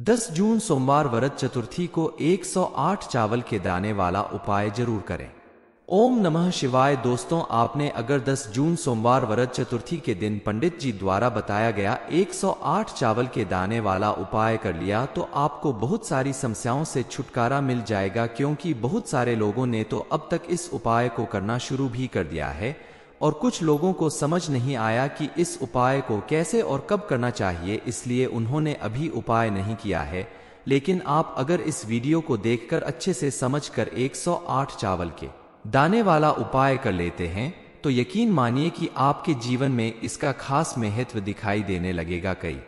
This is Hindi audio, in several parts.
दस जून सोमवार वरद चतुर्थी को 108 चावल के दाने वाला उपाय जरूर करें ओम नमः शिवाय दोस्तों आपने अगर 10 जून सोमवार वरद चतुर्थी के दिन पंडित जी द्वारा बताया गया 108 चावल के दाने वाला उपाय कर लिया तो आपको बहुत सारी समस्याओं से छुटकारा मिल जाएगा क्योंकि बहुत सारे लोगों ने तो अब तक इस उपाय को करना शुरू भी कर दिया है और कुछ लोगों को समझ नहीं आया कि इस उपाय को कैसे और कब करना चाहिए इसलिए उन्होंने अभी उपाय नहीं किया है लेकिन आप अगर इस वीडियो को देखकर अच्छे से समझकर 108 चावल के दाने वाला उपाय कर लेते हैं तो यकीन मानिए कि आपके जीवन में इसका खास महत्व दिखाई देने लगेगा कई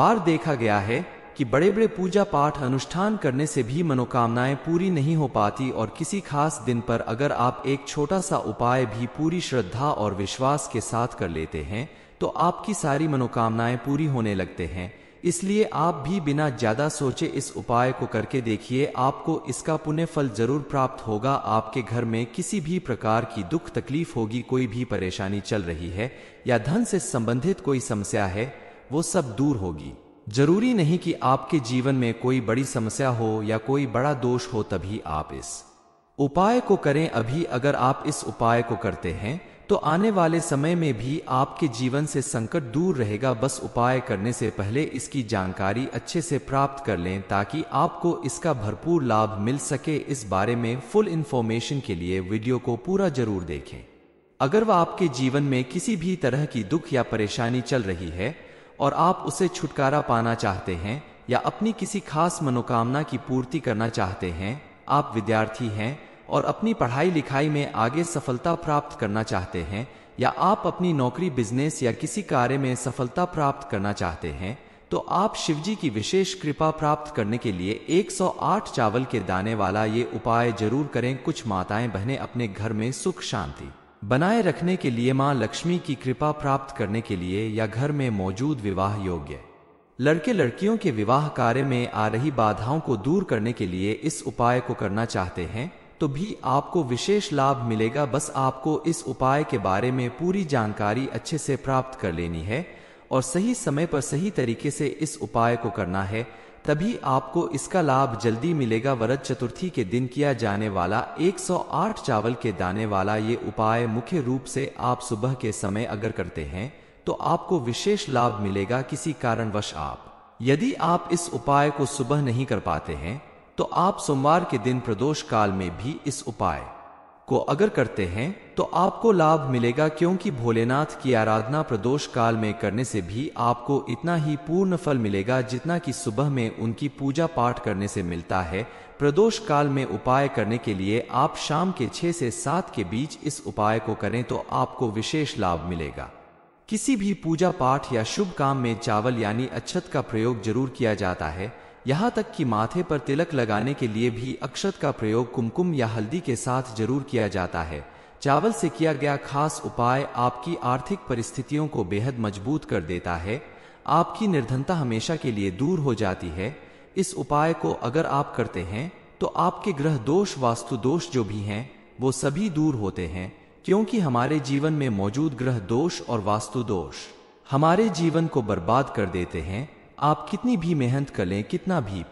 बार देखा गया है कि बड़े बड़े पूजा पाठ अनुष्ठान करने से भी मनोकामनाएं पूरी नहीं हो पाती और किसी खास दिन पर अगर आप एक छोटा सा उपाय भी पूरी श्रद्धा और विश्वास के साथ कर लेते हैं तो आपकी सारी मनोकामनाएं पूरी होने लगते हैं इसलिए आप भी बिना ज्यादा सोचे इस उपाय को करके देखिए आपको इसका पुण्य फल जरूर प्राप्त होगा आपके घर में किसी भी प्रकार की दुख तकलीफ होगी कोई भी परेशानी चल रही है या धन से संबंधित कोई समस्या है वो सब दूर होगी जरूरी नहीं कि आपके जीवन में कोई बड़ी समस्या हो या कोई बड़ा दोष हो तभी आप इस उपाय को करें अभी अगर आप इस उपाय को करते हैं तो आने वाले समय में भी आपके जीवन से संकट दूर रहेगा बस उपाय करने से पहले इसकी जानकारी अच्छे से प्राप्त कर लें ताकि आपको इसका भरपूर लाभ मिल सके इस बारे में फुल इंफॉर्मेशन के लिए वीडियो को पूरा जरूर देखें अगर वह आपके जीवन में किसी भी तरह की दुख या परेशानी चल रही है और आप उसे छुटकारा पाना चाहते हैं या अपनी किसी खास मनोकामना की पूर्ति करना चाहते हैं आप विद्यार्थी हैं और अपनी पढ़ाई लिखाई में आगे सफलता प्राप्त करना चाहते हैं या आप अपनी नौकरी बिजनेस या किसी कार्य में सफलता प्राप्त करना चाहते हैं तो आप शिवजी की विशेष कृपा प्राप्त करने के लिए 108 चावल के दाने वाला ये उपाय जरूर करें कुछ माताएं बहनें अपने घर में सुख शांति बनाए रखने के लिए मां लक्ष्मी की कृपा प्राप्त करने के लिए या घर में मौजूद विवाह योग्य लड़के लड़कियों के विवाह कार्य में आ रही बाधाओं को दूर करने के लिए इस उपाय को करना चाहते हैं तो भी आपको विशेष लाभ मिलेगा बस आपको इस उपाय के बारे में पूरी जानकारी अच्छे से प्राप्त कर लेनी है और सही समय पर सही तरीके से इस उपाय को करना है तभी आपको इसका लाभ जल्दी मिलेगा वरद चतुर्थी के दिन किया जाने वाला 108 चावल के दाने वाला ये उपाय मुख्य रूप से आप सुबह के समय अगर करते हैं तो आपको विशेष लाभ मिलेगा किसी कारणवश आप यदि आप इस उपाय को सुबह नहीं कर पाते हैं तो आप सोमवार के दिन प्रदोष काल में भी इस उपाय को अगर करते हैं तो आपको लाभ मिलेगा क्योंकि भोलेनाथ की आराधना प्रदोष काल में करने से भी आपको इतना ही पूर्ण फल मिलेगा जितना कि सुबह में उनकी पूजा पाठ करने से मिलता है प्रदोष काल में उपाय करने के लिए आप शाम के छह से सात के बीच इस उपाय को करें तो आपको विशेष लाभ मिलेगा किसी भी पूजा पाठ या शुभ काम में चावल यानी अच्छत का प्रयोग जरूर किया जाता है यहाँ तक कि माथे पर तिलक लगाने के लिए भी अक्षत का प्रयोग कुमकुम या हल्दी के साथ जरूर किया जाता है चावल से किया गया खास उपाय आपकी आर्थिक परिस्थितियों को बेहद मजबूत कर देता है आपकी निर्धनता हमेशा के लिए दूर हो जाती है इस उपाय को अगर आप करते हैं तो आपके ग्रह दोष वास्तु दोष जो भी हैं वो सभी दूर होते हैं क्योंकि हमारे जीवन में मौजूद ग्रह दोष और वास्तु दोष हमारे जीवन को बर्बाद कर देते हैं आप कितनी भी मेहनत कर लें कितना भी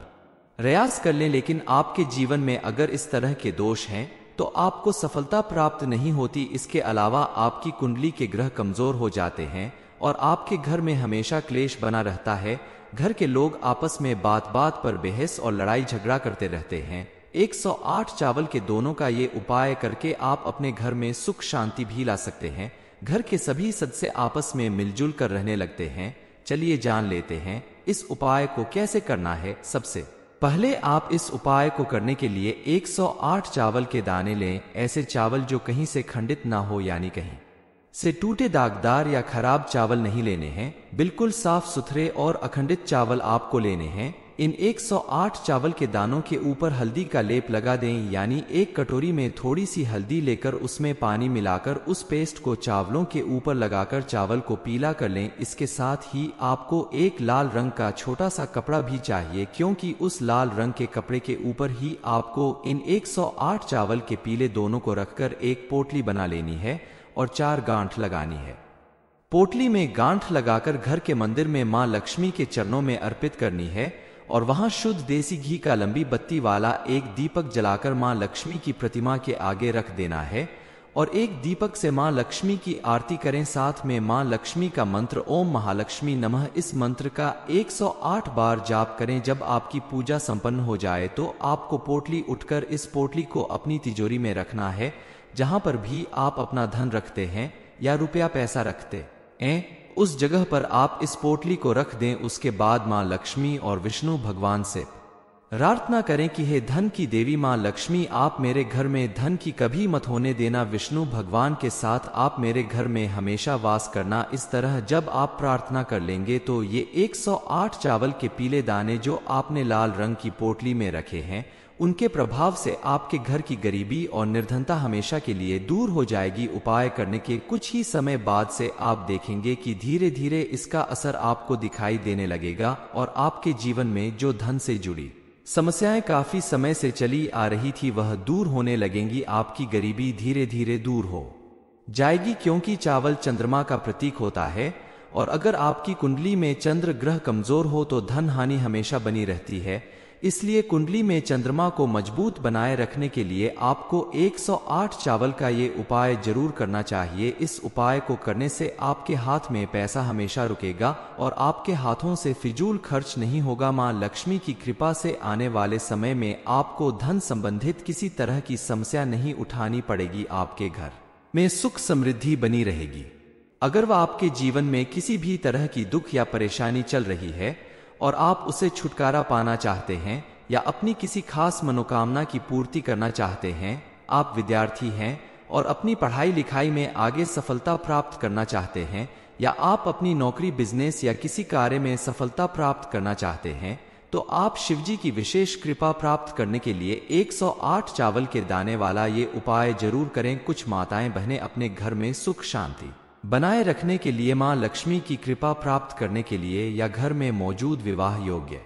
प्रयास कर लें लेकिन आपके जीवन में अगर इस तरह के दोष हैं तो आपको सफलता प्राप्त नहीं होती इसके अलावा आपकी कुंडली के ग्रह कमजोर हो जाते हैं और आपके घर में हमेशा क्लेश बना रहता है घर के लोग आपस में बात बात पर बहस और लड़ाई झगड़ा करते रहते हैं 108 चावल के दोनों का ये उपाय करके आप अपने घर में सुख शांति भी ला सकते हैं घर के सभी सदस्य आपस में मिलजुल कर रहने लगते हैं चलिए जान लेते हैं इस उपाय को कैसे करना है सबसे पहले आप इस उपाय को करने के लिए 108 चावल के दाने लें ऐसे चावल जो कहीं से खंडित ना हो यानी कहीं से टूटे दागदार या खराब चावल नहीं लेने हैं बिल्कुल साफ सुथरे और अखंडित चावल आपको लेने हैं इन 108 चावल के दानों के ऊपर हल्दी का लेप लगा दें यानी एक कटोरी में थोड़ी सी हल्दी लेकर उसमें पानी मिलाकर उस पेस्ट को चावलों के ऊपर लगाकर चावल को पीला कर लें इसके साथ ही आपको एक लाल रंग का छोटा सा कपड़ा भी चाहिए क्योंकि उस लाल रंग के कपड़े के ऊपर ही आपको इन 108 चावल के पीले दोनों को रखकर एक पोटली बना लेनी है और चार गांठ लगानी है पोटली में गांठ लगाकर घर के मंदिर में मां लक्ष्मी के चरणों में अर्पित करनी है और वहां शुद्ध देसी घी का लंबी बत्ती वाला एक दीपक जलाकर मां लक्ष्मी की प्रतिमा के आगे रख देना है और एक दीपक से मां लक्ष्मी की आरती करें साथ में मां लक्ष्मी का मंत्र ओम महालक्ष्मी नमः इस मंत्र का 108 बार जाप करें जब आपकी पूजा संपन्न हो जाए तो आपको पोटली उठकर इस पोटली को अपनी तिजोरी में रखना है जहां पर भी आप अपना धन रखते हैं या रुपया पैसा रखते हैं उस जगह पर आप इस पोटली को रख दें उसके बाद मां लक्ष्मी और विष्णु भगवान से प्रार्थना करें कि हे धन की देवी मां लक्ष्मी आप मेरे घर में धन की कभी मत होने देना विष्णु भगवान के साथ आप मेरे घर में हमेशा वास करना इस तरह जब आप प्रार्थना कर लेंगे तो ये 108 चावल के पीले दाने जो आपने लाल रंग की पोटली में रखे हैं उनके प्रभाव से आपके घर की गरीबी और निर्धनता हमेशा के लिए दूर हो जाएगी उपाय करने के कुछ ही समय बाद से आप देखेंगे कि धीरे धीरे इसका असर आपको दिखाई देने लगेगा और आपके जीवन में जो धन से जुड़ी समस्याएं काफी समय से चली आ रही थी वह दूर होने लगेंगी आपकी गरीबी धीरे धीरे दूर हो जाएगी क्योंकि चावल चंद्रमा का प्रतीक होता है और अगर आपकी कुंडली में चंद्र ग्रह कमजोर हो तो धन हानि हमेशा बनी रहती है इसलिए कुंडली में चंद्रमा को मजबूत बनाए रखने के लिए आपको 108 चावल का ये उपाय जरूर करना चाहिए इस उपाय को करने से आपके हाथ में पैसा हमेशा रुकेगा और आपके हाथों से फिजूल खर्च नहीं होगा मां लक्ष्मी की कृपा से आने वाले समय में आपको धन संबंधित किसी तरह की समस्या नहीं उठानी पड़ेगी आपके घर में सुख समृद्धि बनी रहेगी अगर वह आपके जीवन में किसी भी तरह की दुख या परेशानी चल रही है और आप उसे छुटकारा पाना चाहते हैं या अपनी किसी खास मनोकामना की पूर्ति करना चाहते हैं आप विद्यार्थी हैं और अपनी पढ़ाई लिखाई में आगे सफलता प्राप्त करना चाहते हैं या आप अपनी नौकरी बिजनेस या किसी कार्य में सफलता प्राप्त करना चाहते हैं तो आप शिवजी की विशेष कृपा प्राप्त करने के लिए 108 चावल के दाने वाला ये उपाय जरूर करें कुछ माताएं बहनें अपने घर में सुख शांति बनाए रखने के लिए मां लक्ष्मी की कृपा प्राप्त करने के लिए या घर में मौजूद विवाह योग्य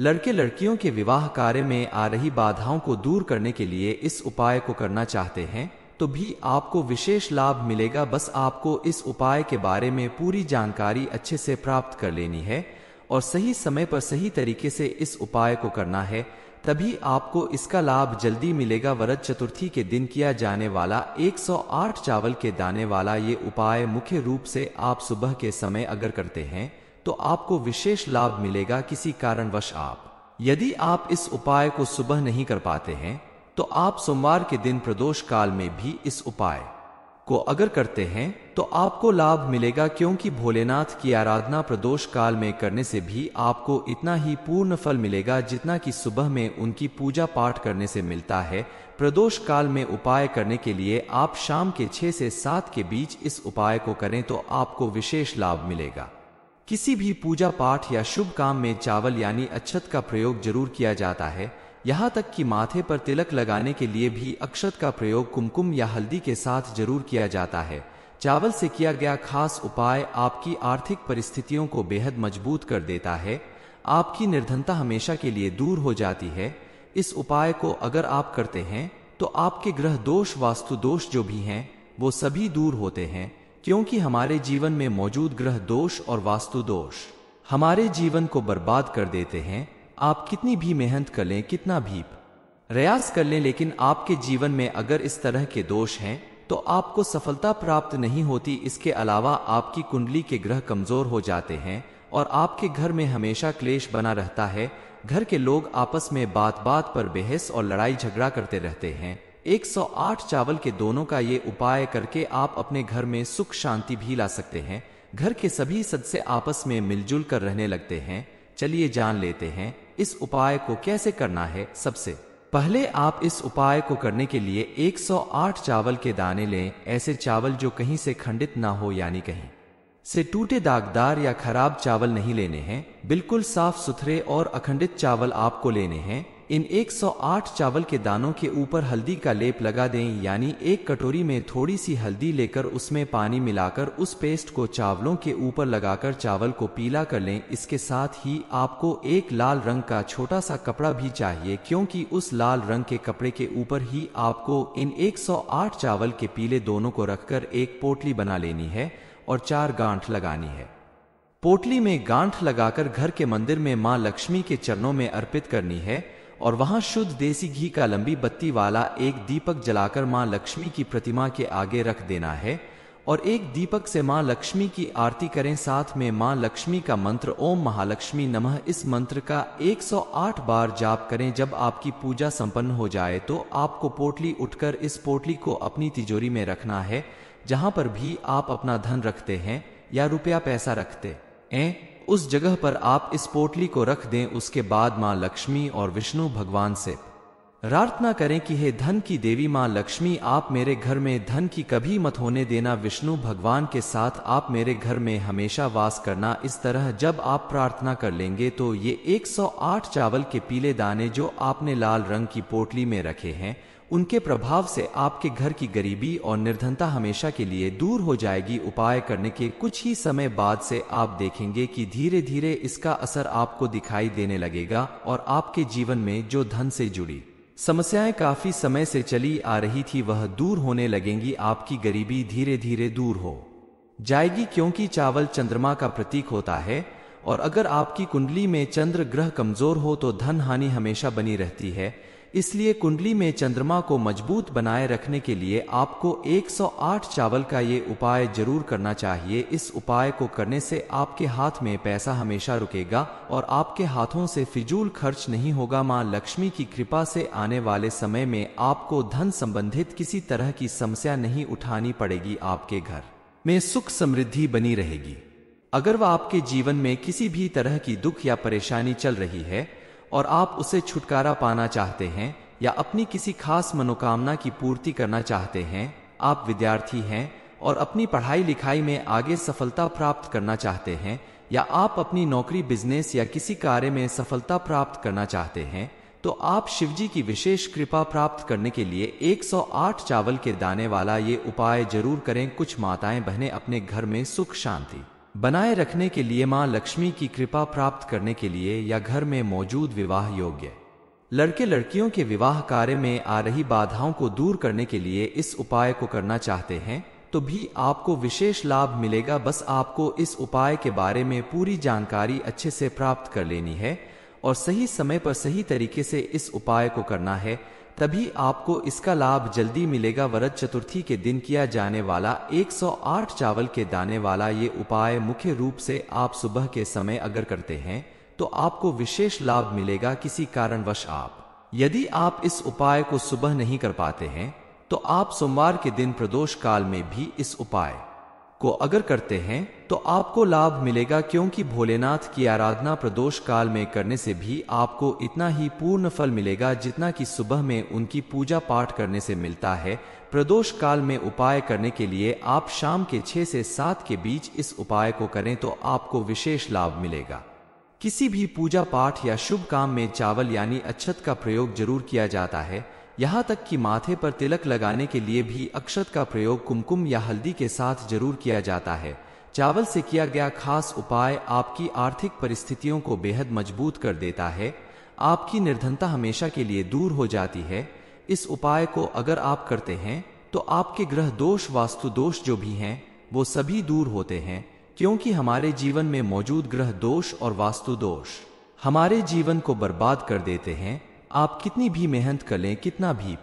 लड़के लड़कियों के विवाह कार्य में आ रही बाधाओं को दूर करने के लिए इस उपाय को करना चाहते हैं तो भी आपको विशेष लाभ मिलेगा बस आपको इस उपाय के बारे में पूरी जानकारी अच्छे से प्राप्त कर लेनी है और सही समय पर सही तरीके से इस उपाय को करना है तभी आपको इसका लाभ जल्दी मिलेगा वरद चतुर्थी के दिन किया जाने वाला 108 चावल के दाने वाला ये उपाय मुख्य रूप से आप सुबह के समय अगर करते हैं तो आपको विशेष लाभ मिलेगा किसी कारणवश आप यदि आप इस उपाय को सुबह नहीं कर पाते हैं तो आप सोमवार के दिन प्रदोष काल में भी इस उपाय को अगर करते हैं तो आपको लाभ मिलेगा क्योंकि भोलेनाथ की आराधना प्रदोष काल में करने से भी आपको इतना ही पूर्ण फल मिलेगा जितना कि सुबह में उनकी पूजा पाठ करने से मिलता है प्रदोष काल में उपाय करने के लिए आप शाम के छह से सात के बीच इस उपाय को करें तो आपको विशेष लाभ मिलेगा किसी भी पूजा पाठ या शुभ काम में चावल यानी अच्छत का प्रयोग जरूर किया जाता है यहाँ तक कि माथे पर तिलक लगाने के लिए भी अक्षत का प्रयोग कुमकुम या हल्दी के साथ जरूर किया जाता है चावल से किया गया खास उपाय आपकी आर्थिक परिस्थितियों को बेहद मजबूत कर देता है आपकी निर्धनता हमेशा के लिए दूर हो जाती है इस उपाय को अगर आप करते हैं तो आपके ग्रह दोष वास्तु दोष जो भी हैं वो सभी दूर होते हैं क्योंकि हमारे जीवन में मौजूद ग्रह दोष और वास्तु दोष हमारे जीवन को बर्बाद कर देते हैं आप कितनी भी मेहनत कर लें कितना भी प्रयास कर लें लेकिन आपके जीवन में अगर इस तरह के दोष हैं तो आपको सफलता प्राप्त नहीं होती इसके अलावा आपकी कुंडली के ग्रह कमजोर हो जाते हैं और आपके घर में हमेशा क्लेश बना रहता है घर के लोग आपस में बात बात पर बहस और लड़ाई झगड़ा करते रहते हैं 108 चावल के दोनों का ये उपाय करके आप अपने घर में सुख शांति भी ला सकते हैं घर के सभी सदस्य आपस में मिलजुल कर रहने लगते हैं चलिए जान लेते हैं इस उपाय को कैसे करना है सबसे पहले आप इस उपाय को करने के लिए 108 चावल के दाने लें ऐसे चावल जो कहीं से खंडित ना हो यानी कहीं से टूटे दागदार या खराब चावल नहीं लेने हैं बिल्कुल साफ सुथरे और अखंडित चावल आपको लेने हैं इन 108 चावल के दानों के ऊपर हल्दी का लेप लगा दें यानी एक कटोरी में थोड़ी सी हल्दी लेकर उसमें पानी मिलाकर उस पेस्ट को चावलों के ऊपर लगाकर चावल को पीला कर लें इसके साथ ही आपको एक लाल रंग का छोटा सा कपड़ा भी चाहिए क्योंकि उस लाल रंग के कपड़े के ऊपर ही आपको इन 108 चावल के पीले दोनों को रखकर एक पोटली बना लेनी है और चार गांठ लगानी है पोटली में गांठ लगाकर घर के मंदिर में मां लक्ष्मी के चरणों में अर्पित करनी है और वहां शुद्ध देसी घी का लंबी बत्ती वाला एक दीपक जलाकर मां लक्ष्मी की प्रतिमा के आगे रख देना है और एक दीपक से मां लक्ष्मी की आरती करें साथ में मां लक्ष्मी का मंत्र ओम महालक्ष्मी नमः इस मंत्र का 108 बार जाप करें जब आपकी पूजा संपन्न हो जाए तो आपको पोटली उठकर इस पोटली को अपनी तिजोरी में रखना है जहां पर भी आप अपना धन रखते हैं या रुपया पैसा रखते हैं उस जगह पर आप इस पोटली को रख दें उसके बाद मां लक्ष्मी और विष्णु भगवान से प्रार्थना करें कि हे धन की देवी मां लक्ष्मी आप मेरे घर में धन की कभी मत होने देना विष्णु भगवान के साथ आप मेरे घर में हमेशा वास करना इस तरह जब आप प्रार्थना कर लेंगे तो ये 108 चावल के पीले दाने जो आपने लाल रंग की पोटली में रखे हैं उनके प्रभाव से आपके घर की गरीबी और निर्धनता हमेशा के लिए दूर हो जाएगी उपाय करने के कुछ ही समय बाद से आप देखेंगे कि धीरे धीरे इसका असर आपको दिखाई देने लगेगा और आपके जीवन में जो धन से जुड़ी समस्याएं काफी समय से चली आ रही थी वह दूर होने लगेंगी आपकी गरीबी धीरे धीरे दूर हो जाएगी क्योंकि चावल चंद्रमा का प्रतीक होता है और अगर आपकी कुंडली में चंद्र ग्रह कमजोर हो तो धन हानि हमेशा बनी रहती है इसलिए कुंडली में चंद्रमा को मजबूत बनाए रखने के लिए आपको 108 चावल का ये उपाय जरूर करना चाहिए इस उपाय को करने से आपके हाथ में पैसा हमेशा रुकेगा और आपके हाथों से फिजूल खर्च नहीं होगा माँ लक्ष्मी की कृपा से आने वाले समय में आपको धन संबंधित किसी तरह की समस्या नहीं उठानी पड़ेगी आपके घर में सुख समृद्धि बनी रहेगी अगर वह आपके जीवन में किसी भी तरह की दुख या परेशानी चल रही है और आप उसे छुटकारा पाना चाहते हैं या अपनी किसी खास मनोकामना की पूर्ति करना चाहते हैं आप विद्यार्थी हैं और अपनी पढ़ाई लिखाई में आगे सफलता प्राप्त करना चाहते हैं या आप अपनी नौकरी बिजनेस या किसी कार्य में सफलता प्राप्त करना चाहते हैं तो आप शिवजी की विशेष कृपा प्राप्त करने के लिए 108 चावल के दाने वाला ये उपाय जरूर करें कुछ माताएं बहनें अपने घर में सुख शांति बनाए रखने के लिए मां लक्ष्मी की कृपा प्राप्त करने के लिए या घर में मौजूद विवाह योग्य लड़के लड़कियों के विवाह कार्य में आ रही बाधाओं को दूर करने के लिए इस उपाय को करना चाहते हैं तो भी आपको विशेष लाभ मिलेगा बस आपको इस उपाय के बारे में पूरी जानकारी अच्छे से प्राप्त कर लेनी है और सही समय पर सही तरीके से इस उपाय को करना है तभी आपको इसका लाभ जल्दी मिलेगा वरद चतुर्थी के दिन किया जाने वाला 108 चावल के दाने वाला ये उपाय मुख्य रूप से आप सुबह के समय अगर करते हैं तो आपको विशेष लाभ मिलेगा किसी कारणवश आप यदि आप इस उपाय को सुबह नहीं कर पाते हैं तो आप सोमवार के दिन प्रदोष काल में भी इस उपाय को अगर करते हैं तो आपको लाभ मिलेगा क्योंकि भोलेनाथ की आराधना प्रदोष काल में करने से भी आपको इतना ही पूर्ण फल मिलेगा जितना कि सुबह में उनकी पूजा पाठ करने से मिलता है प्रदोष काल में उपाय करने के लिए आप शाम के छह से सात के बीच इस उपाय को करें तो आपको विशेष लाभ मिलेगा किसी भी पूजा पाठ या शुभ काम में चावल यानी अच्छत का प्रयोग जरूर किया जाता है यहाँ तक कि माथे पर तिलक लगाने के लिए भी अक्षत का प्रयोग कुमकुम या हल्दी के साथ जरूर किया जाता है चावल से किया गया खास उपाय आपकी आर्थिक परिस्थितियों को बेहद मजबूत कर देता है आपकी निर्धनता हमेशा के लिए दूर हो जाती है इस उपाय को अगर आप करते हैं तो आपके ग्रह दोष वास्तु दोष जो भी हैं वो सभी दूर होते हैं क्योंकि हमारे जीवन में मौजूद ग्रह दोष और वास्तु दोष हमारे जीवन को बर्बाद कर देते हैं आप कितनी भी मेहनत कर लें कितना भी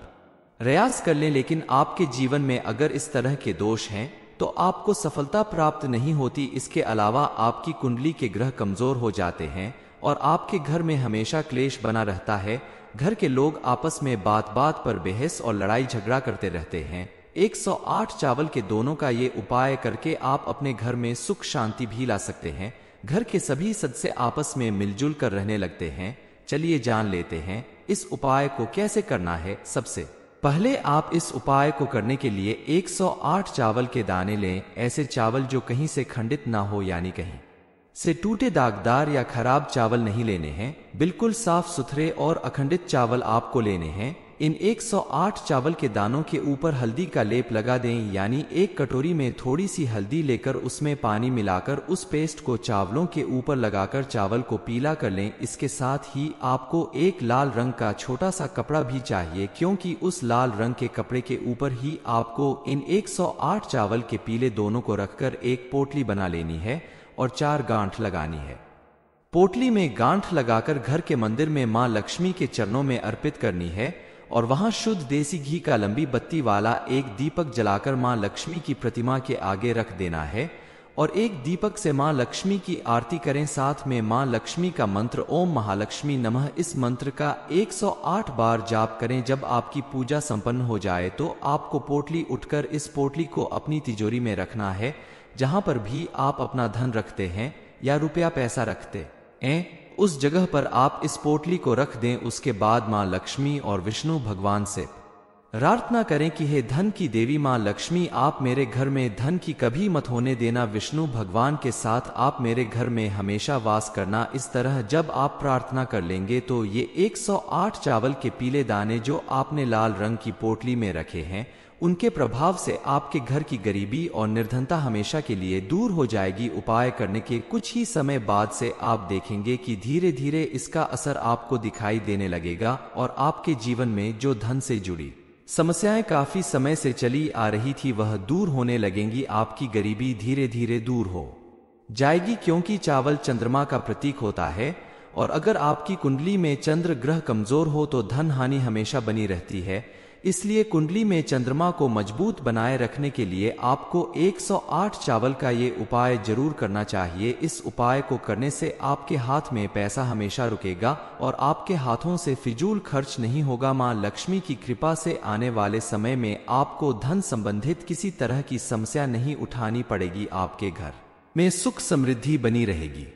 प्रयास कर लें लेकिन आपके जीवन में अगर इस तरह के दोष हैं तो आपको सफलता प्राप्त नहीं होती इसके अलावा आपकी कुंडली के ग्रह कमजोर हो जाते हैं और आपके घर में हमेशा क्लेश बना रहता है घर के लोग आपस में बात बात पर बहस और लड़ाई झगड़ा करते रहते हैं 108 चावल के दोनों का ये उपाय करके आप अपने घर में सुख शांति भी ला सकते हैं घर के सभी सदस्य आपस में मिलजुल कर रहने लगते हैं चलिए जान लेते हैं इस उपाय को कैसे करना है सबसे पहले आप इस उपाय को करने के लिए 108 चावल के दाने लें ऐसे चावल जो कहीं से खंडित ना हो यानी कहीं से टूटे दागदार या खराब चावल नहीं लेने हैं बिल्कुल साफ सुथरे और अखंडित चावल आपको लेने हैं इन 108 चावल के दानों के ऊपर हल्दी का लेप लगा दें यानी एक कटोरी में थोड़ी सी हल्दी लेकर उसमें पानी मिलाकर उस पेस्ट को चावलों के ऊपर लगाकर चावल को पीला कर लें इसके साथ ही आपको एक लाल रंग का छोटा सा कपड़ा भी चाहिए क्योंकि उस लाल रंग के कपड़े के ऊपर ही आपको इन 108 चावल के पीले दोनों को रखकर एक पोटली बना लेनी है और चार गांठ लगानी है पोटली में गांठ लगाकर घर के मंदिर में मां लक्ष्मी के चरणों में अर्पित करनी है और वहां शुद्ध देसी घी का लंबी बत्ती वाला एक दीपक जलाकर मां लक्ष्मी की प्रतिमा के आगे रख देना है और एक दीपक से मां लक्ष्मी की आरती करें साथ में मां लक्ष्मी का मंत्र ओम महालक्ष्मी नमः इस मंत्र का 108 बार जाप करें जब आपकी पूजा संपन्न हो जाए तो आपको पोटली उठकर इस पोटली को अपनी तिजोरी में रखना है जहां पर भी आप अपना धन रखते हैं या रुपया पैसा रखते हैं उस जगह पर आप इस पोटली को रख दें उसके बाद मां लक्ष्मी और विष्णु भगवान से प्रार्थना करें कि हे धन की देवी मां लक्ष्मी आप मेरे घर में धन की कभी मत होने देना विष्णु भगवान के साथ आप मेरे घर में हमेशा वास करना इस तरह जब आप प्रार्थना कर लेंगे तो ये 108 चावल के पीले दाने जो आपने लाल रंग की पोटली में रखे हैं उनके प्रभाव से आपके घर की गरीबी और निर्धनता हमेशा के लिए दूर हो जाएगी उपाय करने के कुछ ही समय बाद से आप देखेंगे कि धीरे धीरे इसका असर आपको दिखाई देने लगेगा और आपके जीवन में जो धन से जुड़ी समस्याएं काफी समय से चली आ रही थी वह दूर होने लगेंगी आपकी गरीबी धीरे धीरे दूर हो जाएगी क्योंकि चावल चंद्रमा का प्रतीक होता है और अगर आपकी कुंडली में चंद्र ग्रह कमजोर हो तो धन हानि हमेशा बनी रहती है इसलिए कुंडली में चंद्रमा को मजबूत बनाए रखने के लिए आपको 108 चावल का ये उपाय जरूर करना चाहिए इस उपाय को करने से आपके हाथ में पैसा हमेशा रुकेगा और आपके हाथों से फिजूल खर्च नहीं होगा मां लक्ष्मी की कृपा से आने वाले समय में आपको धन संबंधित किसी तरह की समस्या नहीं उठानी पड़ेगी आपके घर में सुख समृद्धि बनी रहेगी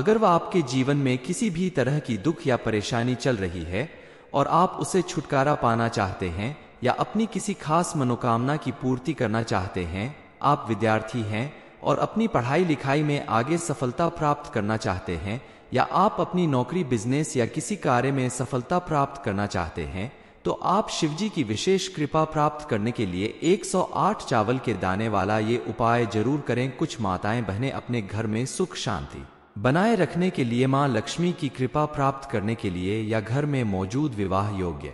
अगर वह आपके जीवन में किसी भी तरह की दुख या परेशानी चल रही है और आप उसे छुटकारा पाना चाहते हैं या अपनी किसी खास मनोकामना की पूर्ति करना चाहते हैं आप विद्यार्थी हैं और अपनी पढ़ाई लिखाई में आगे सफलता प्राप्त करना चाहते हैं या आप अपनी नौकरी बिजनेस या किसी कार्य में सफलता प्राप्त करना चाहते हैं तो आप शिवजी की विशेष कृपा प्राप्त करने के लिए 108 चावल के दाने वाला ये उपाय जरूर करें कुछ माताएं बहनें अपने घर में सुख शांति बनाए रखने के लिए मां लक्ष्मी की कृपा प्राप्त करने के लिए या घर में मौजूद विवाह योग्य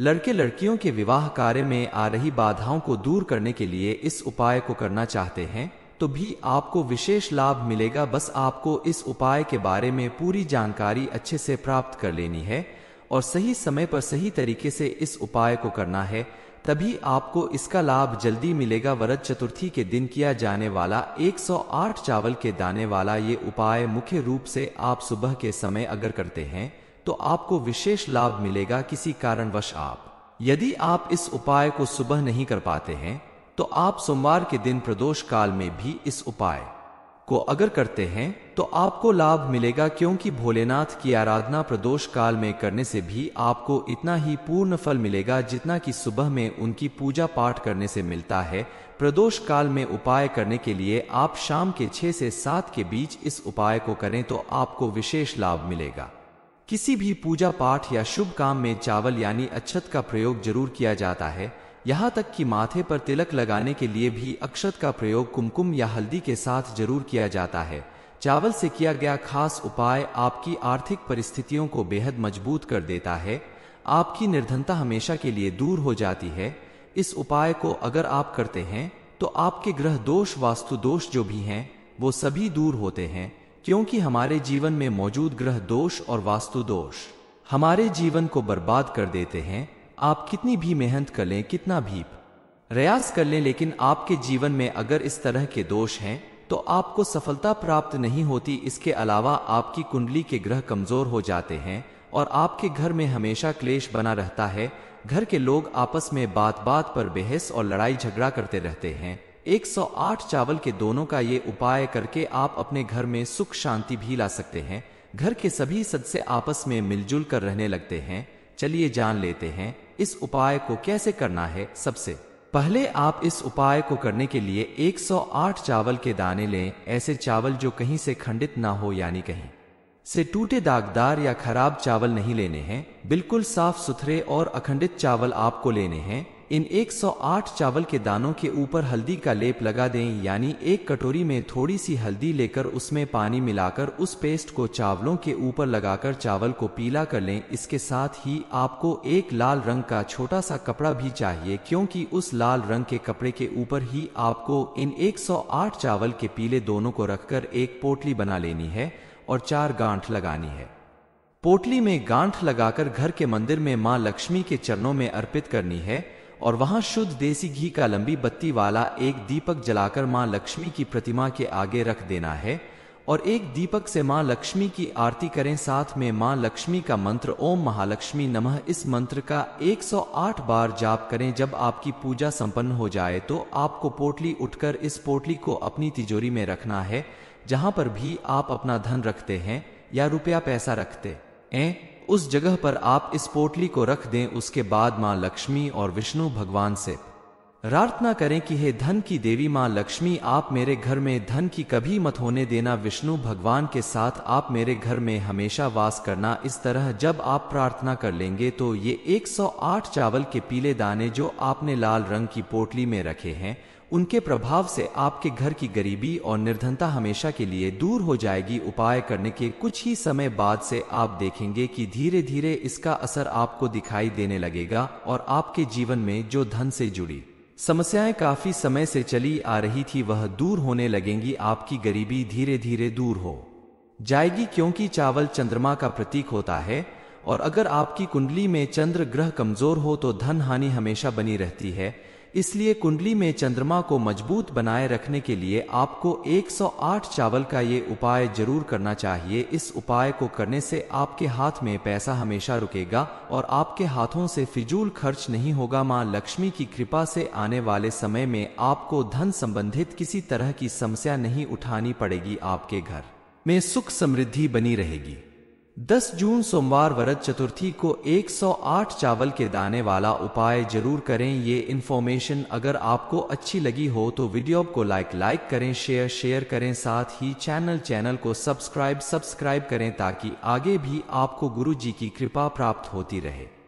लड़के लड़कियों के विवाह कार्य में आ रही बाधाओं को दूर करने के लिए इस उपाय को करना चाहते हैं तो भी आपको विशेष लाभ मिलेगा बस आपको इस उपाय के बारे में पूरी जानकारी अच्छे से प्राप्त कर लेनी है और सही समय पर सही तरीके से इस उपाय को करना है तभी आपको इसका लाभ जल्दी मिलेगा वरद चतुर्थी के दिन किया जाने वाला 108 चावल के दाने वाला ये उपाय मुख्य रूप से आप सुबह के समय अगर करते हैं तो आपको विशेष लाभ मिलेगा किसी कारणवश आप यदि आप इस उपाय को सुबह नहीं कर पाते हैं तो आप सोमवार के दिन प्रदोष काल में भी इस उपाय को अगर करते हैं तो आपको लाभ मिलेगा क्योंकि भोलेनाथ की आराधना प्रदोष काल में करने से भी आपको इतना ही पूर्ण फल मिलेगा जितना कि सुबह में उनकी पूजा पाठ करने से मिलता है प्रदोष काल में उपाय करने के लिए आप शाम के छह से सात के बीच इस उपाय को करें तो आपको विशेष लाभ मिलेगा किसी भी पूजा पाठ या शुभ काम में चावल यानी अच्छत का प्रयोग जरूर किया जाता है यहाँ तक कि माथे पर तिलक लगाने के लिए भी अक्षत का प्रयोग कुमकुम या हल्दी के साथ जरूर किया जाता है चावल से किया गया खास उपाय आपकी आर्थिक परिस्थितियों को बेहद मजबूत कर देता है आपकी निर्धनता हमेशा के लिए दूर हो जाती है इस उपाय को अगर आप करते हैं तो आपके ग्रह दोष वास्तु दोष जो भी हैं वो सभी दूर होते हैं क्योंकि हमारे जीवन में मौजूद ग्रह दोष और वास्तु दोष हमारे जीवन को बर्बाद कर देते हैं आप कितनी भी मेहनत कर लें कितना भी प्रयास कर लें लेकिन आपके जीवन में अगर इस तरह के दोष हैं तो आपको सफलता प्राप्त नहीं होती इसके अलावा आपकी कुंडली के ग्रह कमजोर हो जाते हैं और आपके घर में हमेशा क्लेश बना रहता है घर के लोग आपस में बात बात पर बहस और लड़ाई झगड़ा करते रहते हैं 108 चावल के दोनों का ये उपाय करके आप अपने घर में सुख शांति भी ला सकते हैं घर के सभी सदस्य आपस में मिलजुल कर रहने लगते हैं चलिए जान लेते हैं इस उपाय को कैसे करना है सबसे पहले आप इस उपाय को करने के लिए 108 चावल के दाने लें ऐसे चावल जो कहीं से खंडित ना हो यानी कहीं से टूटे दागदार या खराब चावल नहीं लेने हैं बिल्कुल साफ सुथरे और अखंडित चावल आपको लेने हैं इन 108 चावल के दानों के ऊपर हल्दी का लेप लगा दें यानी एक कटोरी में थोड़ी सी हल्दी लेकर उसमें पानी मिलाकर उस पेस्ट को चावलों के ऊपर लगाकर चावल को पीला कर लें इसके साथ ही आपको एक लाल रंग का छोटा सा कपड़ा भी चाहिए क्योंकि उस लाल रंग के कपड़े के ऊपर ही आपको इन 108 चावल के पीले दोनों को रखकर एक पोटली बना लेनी है और चार गांठ लगानी है पोटली में गांठ लगाकर घर के मंदिर में माँ लक्ष्मी के चरणों में अर्पित करनी है और वहां शुद्ध देसी घी का लंबी बत्ती वाला एक दीपक जलाकर मां लक्ष्मी की प्रतिमा के आगे रख देना है और एक दीपक से मां लक्ष्मी की आरती करें साथ में मां लक्ष्मी का मंत्र ओम महालक्ष्मी नमः इस मंत्र का 108 बार जाप करें जब आपकी पूजा संपन्न हो जाए तो आपको पोटली उठकर इस पोटली को अपनी तिजोरी में रखना है जहां पर भी आप अपना धन रखते हैं या रुपया पैसा रखते हैं उस जगह पर आप इस पोटली को रख दें उसके बाद मां लक्ष्मी और विष्णु भगवान से प्रार्थना करें कि हे धन की देवी मां लक्ष्मी आप मेरे घर में धन की कभी मत होने देना विष्णु भगवान के साथ आप मेरे घर में हमेशा वास करना इस तरह जब आप प्रार्थना कर लेंगे तो ये 108 चावल के पीले दाने जो आपने लाल रंग की पोटली में रखे हैं उनके प्रभाव से आपके घर की गरीबी और निर्धनता हमेशा के लिए दूर हो जाएगी उपाय करने के कुछ ही समय बाद से आप देखेंगे कि धीरे धीरे इसका असर आपको दिखाई देने लगेगा और आपके जीवन में जो धन से जुड़ी समस्याएं काफी समय से चली आ रही थी वह दूर होने लगेंगी आपकी गरीबी धीरे धीरे दूर हो जाएगी क्योंकि चावल चंद्रमा का प्रतीक होता है और अगर आपकी कुंडली में चंद्र ग्रह कमजोर हो तो धन हानि हमेशा बनी रहती है इसलिए कुंडली में चंद्रमा को मजबूत बनाए रखने के लिए आपको 108 चावल का ये उपाय जरूर करना चाहिए इस उपाय को करने से आपके हाथ में पैसा हमेशा रुकेगा और आपके हाथों से फिजूल खर्च नहीं होगा माँ लक्ष्मी की कृपा से आने वाले समय में आपको धन संबंधित किसी तरह की समस्या नहीं उठानी पड़ेगी आपके घर में सुख समृद्धि बनी रहेगी 10 जून सोमवार वरद चतुर्थी को 108 चावल के दाने वाला उपाय जरूर करें ये इन्फॉर्मेशन अगर आपको अच्छी लगी हो तो वीडियो को लाइक लाइक करें शेयर शेयर करें साथ ही चैनल चैनल को सब्सक्राइब सब्सक्राइब करें ताकि आगे भी आपको गुरु जी की कृपा प्राप्त होती रहे